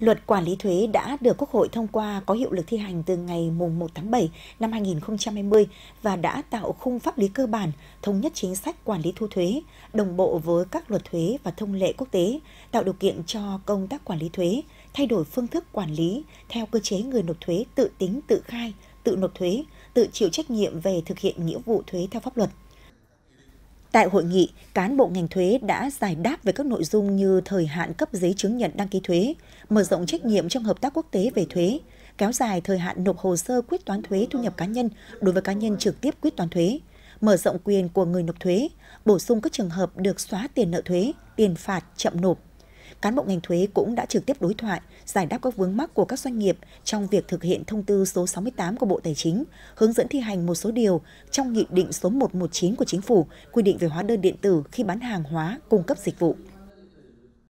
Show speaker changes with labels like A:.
A: Luật quản lý thuế đã được Quốc hội thông qua có hiệu lực thi hành từ ngày 1 tháng 7 năm 2020 và đã tạo khung pháp lý cơ bản, thống nhất chính sách quản lý thu thuế, đồng bộ với các luật thuế và thông lệ quốc tế, tạo điều kiện cho công tác quản lý thuế, thay đổi phương thức quản lý theo cơ chế người nộp thuế tự tính tự khai, tự nộp thuế, tự chịu trách nhiệm về thực hiện nghĩa vụ thuế theo pháp luật. Tại hội nghị, cán bộ ngành thuế đã giải đáp về các nội dung như thời hạn cấp giấy chứng nhận đăng ký thuế, mở rộng trách nhiệm trong hợp tác quốc tế về thuế, kéo dài thời hạn nộp hồ sơ quyết toán thuế thu nhập cá nhân đối với cá nhân trực tiếp quyết toán thuế, mở rộng quyền của người nộp thuế, bổ sung các trường hợp được xóa tiền nợ thuế, tiền phạt chậm nộp, Cán bộ ngành thuế cũng đã trực tiếp đối thoại, giải đáp các vướng mắc của các doanh nghiệp trong việc thực hiện thông tư số 68 của Bộ Tài chính, hướng dẫn thi hành một số điều trong Nghị định số 119 của Chính phủ quy định về hóa đơn điện tử khi bán hàng hóa, cung cấp dịch vụ.